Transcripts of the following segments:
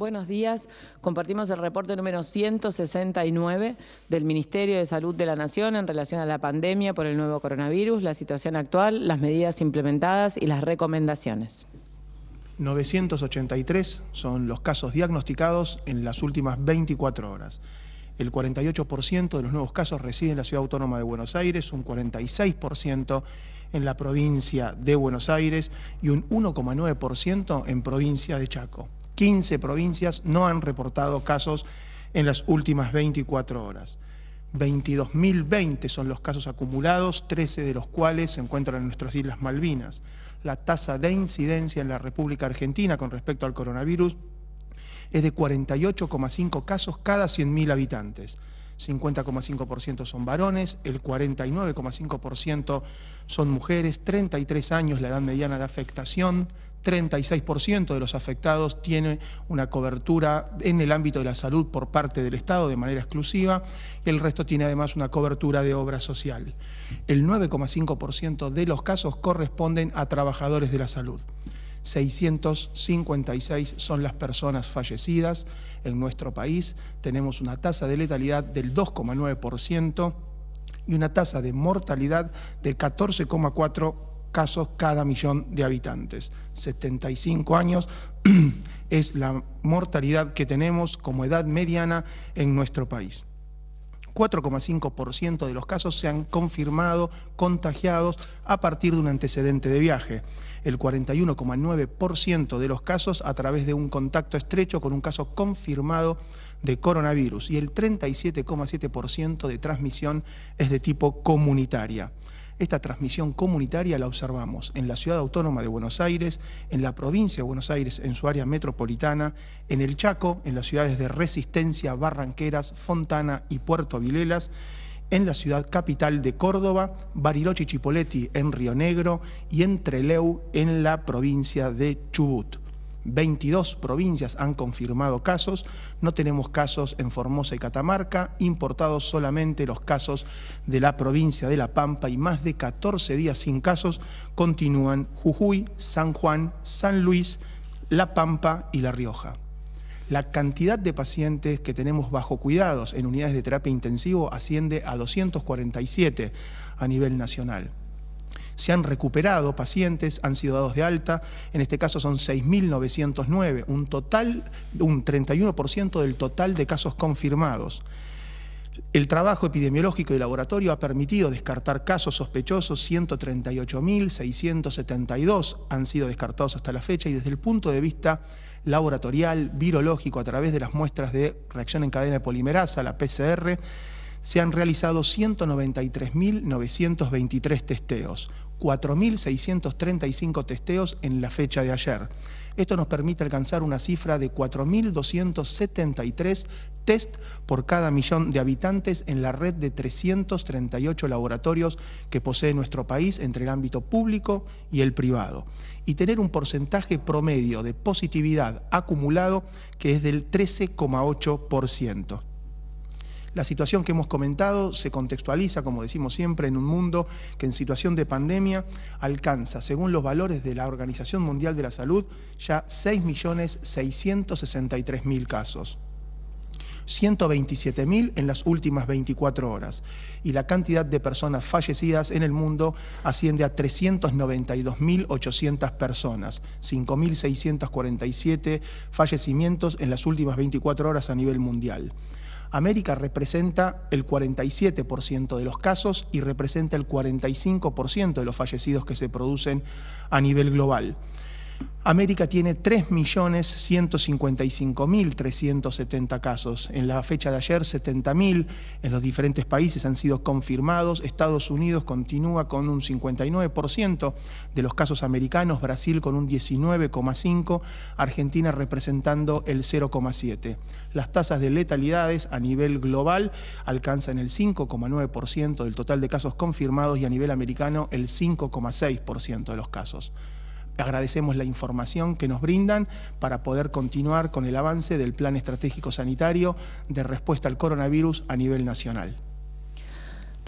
Buenos días. Compartimos el reporte número 169 del Ministerio de Salud de la Nación en relación a la pandemia por el nuevo coronavirus, la situación actual, las medidas implementadas y las recomendaciones. 983 son los casos diagnosticados en las últimas 24 horas. El 48% de los nuevos casos reside en la Ciudad Autónoma de Buenos Aires, un 46% en la provincia de Buenos Aires y un 1,9% en provincia de Chaco. 15 provincias no han reportado casos en las últimas 24 horas. 22.020 son los casos acumulados, 13 de los cuales se encuentran en nuestras Islas Malvinas. La tasa de incidencia en la República Argentina con respecto al coronavirus es de 48,5 casos cada 100.000 habitantes. 50,5% son varones, el 49,5% son mujeres, 33 años la edad mediana de afectación, 36% de los afectados tiene una cobertura en el ámbito de la salud por parte del Estado de manera exclusiva, el resto tiene además una cobertura de obra social. El 9,5% de los casos corresponden a trabajadores de la salud. 656 son las personas fallecidas en nuestro país, tenemos una tasa de letalidad del 2,9% y una tasa de mortalidad del 14,4% casos cada millón de habitantes. 75 años es la mortalidad que tenemos como edad mediana en nuestro país. 4,5% de los casos se han confirmado contagiados a partir de un antecedente de viaje. El 41,9% de los casos a través de un contacto estrecho con un caso confirmado de coronavirus y el 37,7% de transmisión es de tipo comunitaria. Esta transmisión comunitaria la observamos en la ciudad autónoma de Buenos Aires, en la provincia de Buenos Aires, en su área metropolitana, en el Chaco, en las ciudades de Resistencia, Barranqueras, Fontana y Puerto Vilelas, en la ciudad capital de Córdoba, Bariloche y Chipoleti en Río Negro y en Treleu en la provincia de Chubut. 22 provincias han confirmado casos, no tenemos casos en Formosa y Catamarca, importados solamente los casos de la provincia de La Pampa y más de 14 días sin casos continúan Jujuy, San Juan, San Luis, La Pampa y La Rioja. La cantidad de pacientes que tenemos bajo cuidados en unidades de terapia intensivo asciende a 247 a nivel nacional. Se han recuperado pacientes, han sido dados de alta, en este caso son 6.909, un total, un 31% del total de casos confirmados. El trabajo epidemiológico y laboratorio ha permitido descartar casos sospechosos, 138.672 han sido descartados hasta la fecha y desde el punto de vista laboratorial, virológico, a través de las muestras de reacción en cadena de polimerasa, la PCR, se han realizado 193.923 testeos, 4.635 testeos en la fecha de ayer. Esto nos permite alcanzar una cifra de 4.273 test por cada millón de habitantes en la red de 338 laboratorios que posee nuestro país entre el ámbito público y el privado. Y tener un porcentaje promedio de positividad acumulado que es del 13,8%. La situación que hemos comentado se contextualiza, como decimos siempre, en un mundo que en situación de pandemia alcanza, según los valores de la Organización Mundial de la Salud, ya 6.663.000 casos. 127.000 en las últimas 24 horas y la cantidad de personas fallecidas en el mundo asciende a 392.800 personas, 5.647 fallecimientos en las últimas 24 horas a nivel mundial. América representa el 47% de los casos y representa el 45% de los fallecidos que se producen a nivel global. América tiene 3.155.370 casos. En la fecha de ayer, 70.000 en los diferentes países han sido confirmados. Estados Unidos continúa con un 59% de los casos americanos, Brasil con un 19,5%, Argentina representando el 0,7%. Las tasas de letalidades a nivel global alcanzan el 5,9% del total de casos confirmados y a nivel americano el 5,6% de los casos. Agradecemos la información que nos brindan para poder continuar con el avance del Plan Estratégico Sanitario de Respuesta al Coronavirus a nivel nacional.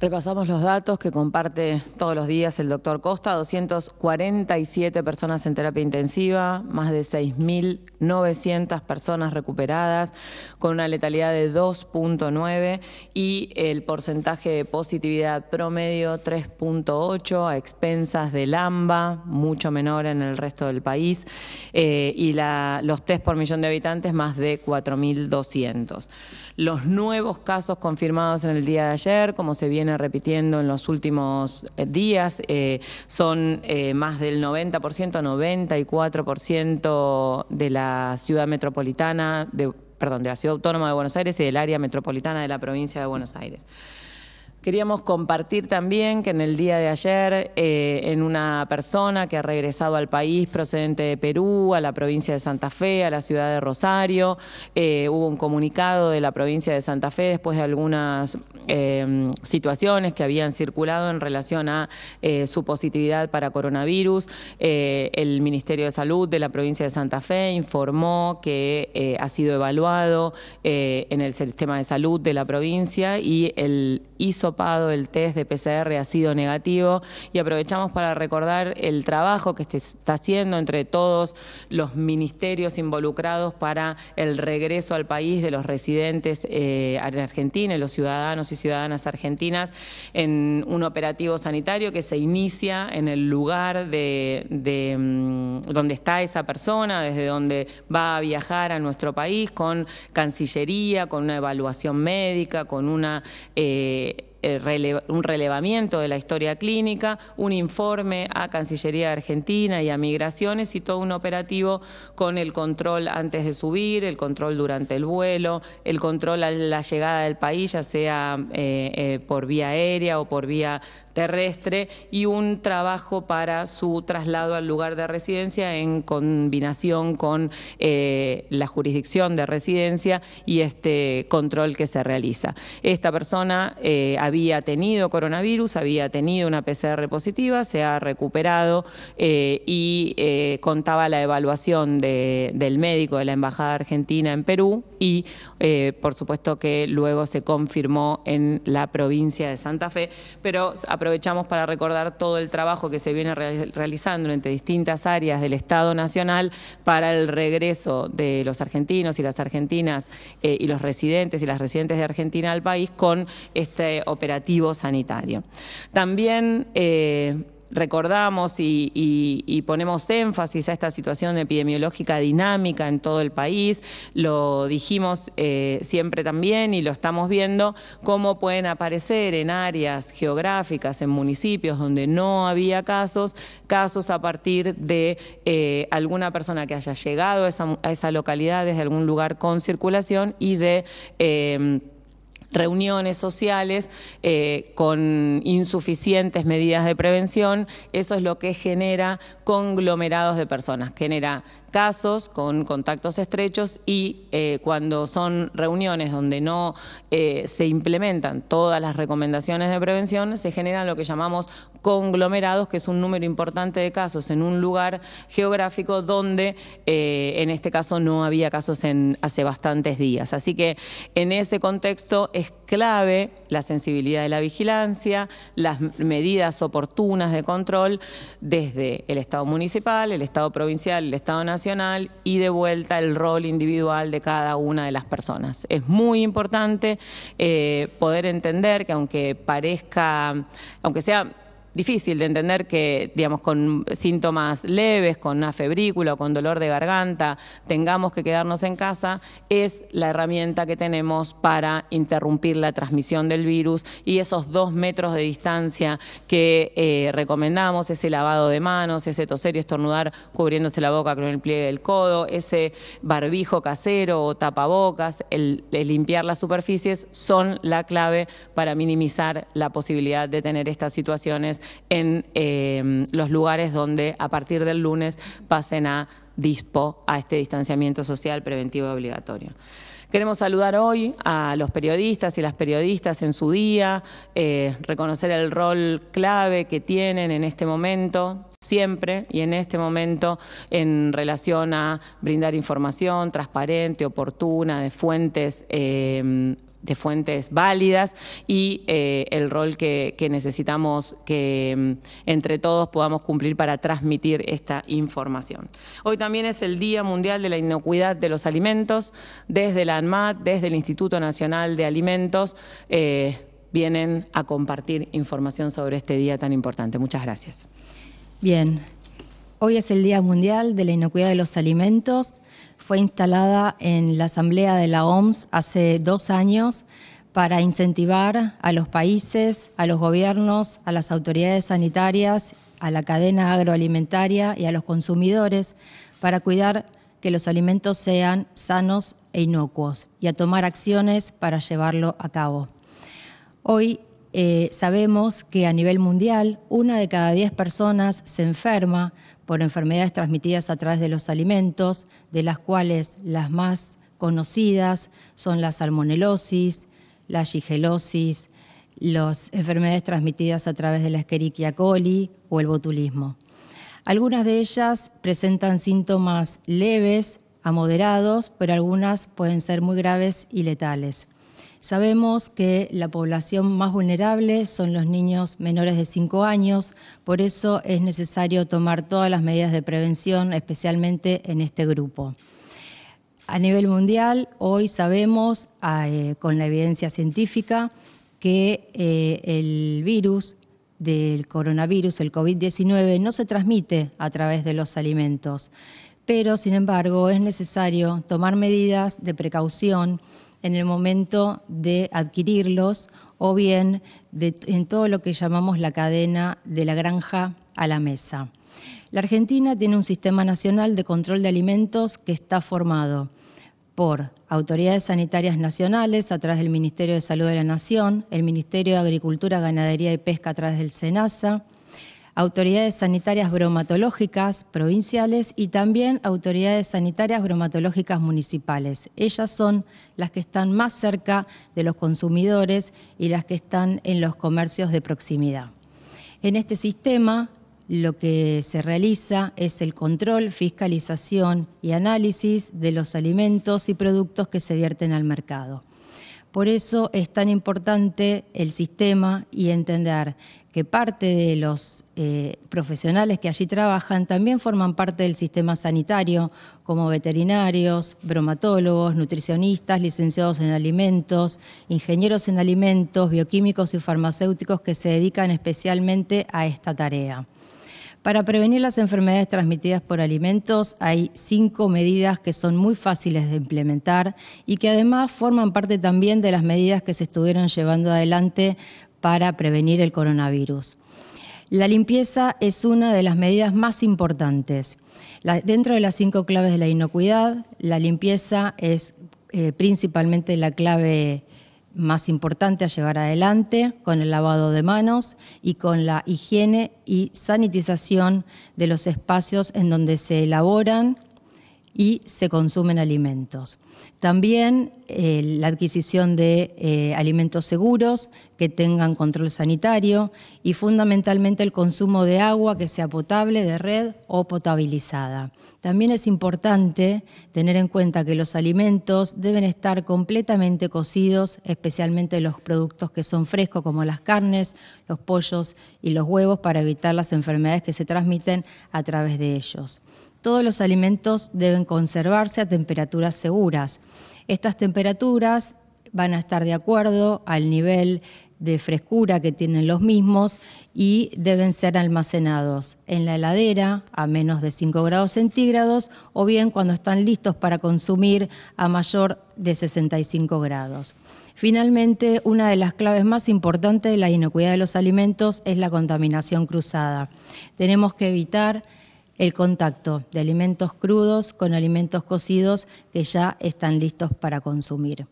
Repasamos los datos que comparte todos los días el doctor Costa, 247 personas en terapia intensiva, más de 6.900 personas recuperadas, con una letalidad de 2.9 y el porcentaje de positividad promedio 3.8 a expensas del AMBA, mucho menor en el resto del país, eh, y los test por millón de habitantes más de 4.200. Los nuevos casos confirmados en el día de ayer, como se viene repitiendo en los últimos eh, días. Eh, son eh, más del 90%, 94% de la ciudad metropolitana, de, perdón, de la ciudad autónoma de Buenos Aires y del área metropolitana de la provincia de Buenos Aires. Queríamos compartir también que en el día de ayer, eh, en una persona que ha regresado al país procedente de Perú, a la provincia de Santa Fe, a la ciudad de Rosario, eh, hubo un comunicado de la provincia de Santa Fe después de algunas em, situaciones que habían circulado en relación a eh, su positividad para coronavirus. el Ministerio de Salud de la provincia de Santa Fe informó que ha sido evaluado en el sistema de salud de la provincia y él hizo el test de PCR ha sido negativo y aprovechamos para recordar el trabajo que se está haciendo entre todos los ministerios involucrados para el regreso al país de los residentes eh, en Argentina, los ciudadanos y ciudadanas argentinas, en un operativo sanitario que se inicia en el lugar de, mm, donde está esa persona, desde donde va a viajar a nuestro país, con Cancillería, con una evaluación médica, con una... Eh, eh, un relevamiento de la historia clínica, un informe a Cancillería de Argentina y a Migraciones y todo un operativo con el control antes de subir, el control durante el vuelo, el control a la llegada del país, ya sea eh, eh, por vía aérea o por vía terrestre, y un trabajo para su traslado al lugar de residencia en combinación con la jurisdicción de residencia y este control que se realiza. Esta persona eh, había tenido coronavirus, había tenido una PCR positiva, se ha recuperado eh, y eh, contaba la evaluación del médico de la Embajada Argentina en Perú y eh, por supuesto que luego se confirmó en la provincia de Santa Fe, pero aprovechamos para recordar todo el trabajo que se viene realizando entre distintas áreas del Estado Nacional para el regreso de los argentinos y las argentinas y los residentes y las residentes de Argentina al país con este objetivo operativo sanitario. También eh, recordamos y, ponemos énfasis a esta situación epidemiológica dinámica en todo el país, lo dijimos eh, siempre también y lo estamos viendo, cómo pueden aparecer en áreas geográficas, en municipios donde no había casos, casos a partir de eh, alguna persona que haya llegado a esa, localidad desde algún lugar con circulación y de reuniones sociales eh, con insuficientes medidas de prevención, eso es lo que genera conglomerados de personas, genera casos con contactos estrechos y eh, cuando son reuniones donde no eh, se implementan todas las recomendaciones de prevención, se generan lo que llamamos conglomerados, que es un número importante de casos en un lugar geográfico donde eh, en este caso no había casos en, hace bastantes días. Así que en ese contexto es clave la sensibilidad de la vigilancia, las medidas oportunas de control desde el Estado municipal, el Estado provincial, el Estado nacional, y de vuelta el rol individual de cada una de las personas. Es muy importante eh, poder entender que aunque parezca, aunque sea difícil de entender que, digamos, con síntomas leves, con una febrícula o con dolor de garganta, tengamos que quedarnos en casa, es la herramienta que tenemos para interrumpir la transmisión del virus y esos dos metros de distancia que eh, recomendamos, ese lavado de manos, ese toser y estornudar cubriéndose la boca con el pliegue del codo, ese barbijo casero o tapabocas, el limpiar las superficies, son la clave para minimizar la posibilidad de tener estas situaciones en em, los lugares donde a partir del lunes pasen a DISPO, a este distanciamiento social preventivo y obligatorio. Queremos saludar hoy a los periodistas y las periodistas en su día, eh, reconocer el rol clave que tienen en este momento, siempre y en este momento, en relación a brindar información transparente, oportuna, de fuentes eh, de fuentes válidas y eh, el rol que, necesitamos que mm, entre todos podamos cumplir para transmitir esta información. Hoy también es el Día Mundial de la Inocuidad de los Alimentos. Desde la ANMAT, desde el Instituto Nacional de Alimentos, eh, vienen a compartir información sobre este día tan importante. Muchas gracias. Bien. Hoy es el Día Mundial de la Inocuidad de los Alimentos. Fue instalada en la Asamblea de la OMS hace dos años para incentivar a los países, a los gobiernos, a las autoridades sanitarias, a la cadena agroalimentaria y a los consumidores para cuidar que los alimentos sean sanos e inocuos y a tomar acciones para llevarlo a cabo. Hoy eh, sabemos que a nivel mundial una de cada diez personas se enferma por enfermedades transmitidas a través de los alimentos, de las cuales las más conocidas son la salmonelosis, la shigelosis, las enfermedades transmitidas a través de la Escherichia coli o el botulismo. Algunas de ellas presentan síntomas leves a moderados, pero algunas pueden ser muy graves y letales. Sabemos que la población más vulnerable son los niños menores de 5 años, por eso es necesario tomar todas las medidas de prevención, especialmente en este grupo. A nivel mundial, hoy sabemos, eh, con la evidencia científica, que eh, el virus del coronavirus, el COVID-19, no se transmite a través de los alimentos. Pero, sin embargo, es necesario tomar medidas de precaución en el momento de adquirirlos o bien en todo lo que llamamos la cadena de la granja a la mesa. La Argentina tiene un sistema nacional de control de alimentos que está formado por autoridades sanitarias nacionales a través del Ministerio de Salud de la Nación, el Ministerio de Agricultura, Ganadería y Pesca a través del SENASA, autoridades sanitarias bromatológicas provinciales y también autoridades sanitarias bromatológicas municipales. Ellas son las que están más cerca de los consumidores y las que están en los comercios de proximidad. En este sistema lo que se realiza es el control, fiscalización y análisis de los alimentos y productos que se vierten al mercado. Por eso es tan importante el sistema y entender que parte de los eh, profesionales que allí trabajan también forman parte del sistema sanitario, como veterinarios, bromatólogos, nutricionistas, licenciados en alimentos, ingenieros en alimentos, bioquímicos y farmacéuticos que se dedican especialmente a esta tarea. Para prevenir las enfermedades transmitidas por alimentos hay cinco medidas que son muy fáciles de implementar y que además forman parte también de las medidas que se estuvieron llevando adelante para prevenir el coronavirus. La limpieza es una de las medidas más importantes. dentro de las cinco claves de la inocuidad, la limpieza es eh, principalmente la clave más importante a llevar adelante con el lavado de manos y con la higiene y sanitización de los espacios en donde se elaboran y se consumen alimentos. También eh, la adquisición de eh, alimentos seguros que tengan control sanitario y fundamentalmente el consumo de agua que sea potable, de red o potabilizada. También es importante tener en cuenta que los alimentos deben estar completamente cocidos, especialmente los productos que son frescos como las carnes, los pollos y los huevos para evitar las enfermedades que se transmiten a través de ellos todos los alimentos deben conservarse a temperaturas seguras. Estas temperaturas van a estar de acuerdo al nivel de frescura que tienen los mismos y deben ser almacenados en la heladera a menos de 5 grados centígrados o bien cuando están listos para consumir a mayor de 65 grados. Finalmente, una de las claves más importantes de la inocuidad de los alimentos es la contaminación cruzada. Tenemos que evitar el contacto de alimentos crudos con alimentos cocidos que ya están listos para consumir.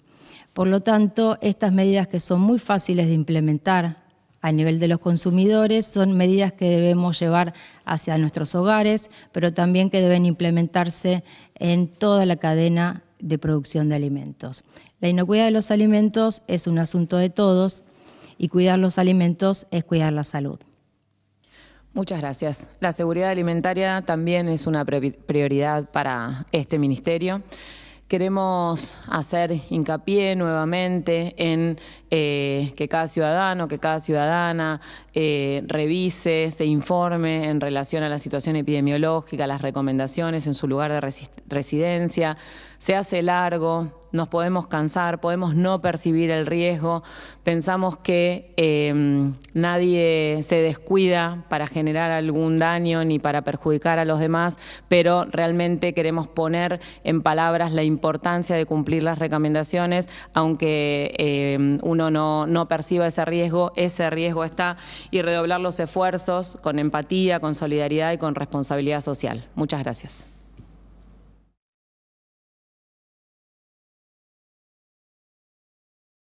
Por lo tanto, estas medidas que son muy fáciles de implementar a nivel de los consumidores son medidas que debemos llevar hacia nuestros hogares, pero también que deben implementarse en toda la cadena de producción de alimentos. La inocuidad de los alimentos es un asunto de todos y cuidar los alimentos es cuidar la salud. Muchas gracias. La seguridad alimentaria también es una prioridad para este ministerio. Queremos hacer hincapié nuevamente en eh, que cada ciudadano, que cada ciudadana eh, revise, se informe en relación a la situación epidemiológica, las recomendaciones en su lugar de residencia se hace largo, nos podemos cansar, podemos no percibir el riesgo, pensamos que em, nadie se descuida para generar algún daño ni para perjudicar a los demás, pero realmente queremos poner en palabras la importancia de cumplir las recomendaciones, aunque em, uno no perciba ese riesgo, ese riesgo está, y redoblar los esfuerzos con empatía, con solidaridad y con responsabilidad social. Muchas gracias.